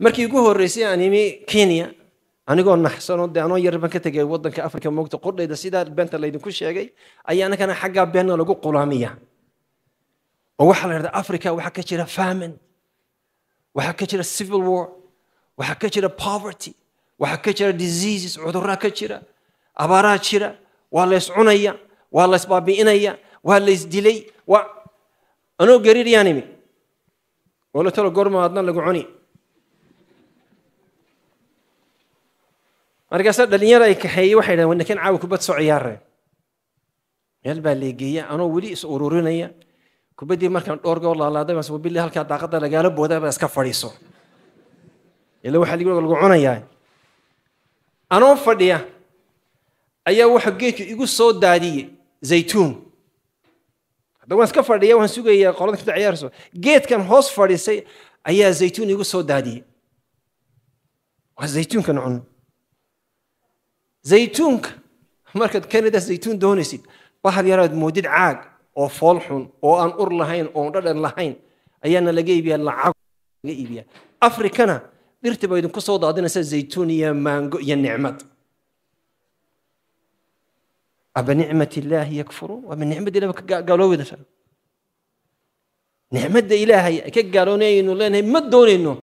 markii ugu horreysay aan imi kenya anigoo naxsano dee anoo ka tegay waddanka africa moogta qordhayda sidaa beenta laydinku sheegay ayaa annagana xaggaa beena lagu qulaamiya oo waxaa la yidhahda africa waxaa ka jira famine waxaa ka jira civil war waxaa ka jira poverty waxaa ka jira diseases cudurraa ka jira abaaraha jira waa lays cunaya waa lays baabi'inaya waa lays dilay waa anoo gariir yaan imi wala lagu cuni markaasa dhalinyaro ay kaxeeyey waxay dhahen wanakan caawa kubad soo ciyaareen meel baa leegeeya anoo weli is ururinaya kubaddii markaan dhowr goor laalaaday baa wabilla halkaa daaqadda lagaala boodaa baa iska fadhiiso ila waxaa ligi lagu cunayaa anoo fadhiya ayaa waxa geedka igu soo daadiye zaytuun hadda waan iska fadhiya waan sugayaa qolada kata ciyaarso geedkan hoos fadhiisay ayaa zaytuun igu soo daadiyey waa zaytuunkan cuno zaytuunka markaad kanada zaytuun doonaysid bahal yaraad moodid caag oo fool xun oo aan ur lahayn oon dhadhan lahayn ayaana laga iibiyaa lacag laga iibiyaa afrikana dhirta baa idinku soo daadinaysaa zaytuun iyo maango iyo nicmad abanicmat illaahi yakfuruun waa ma nicmadda ilaah ka gaaloobi nicmadda ilaahay ka gaaloonayaynu leenahay ma doonayno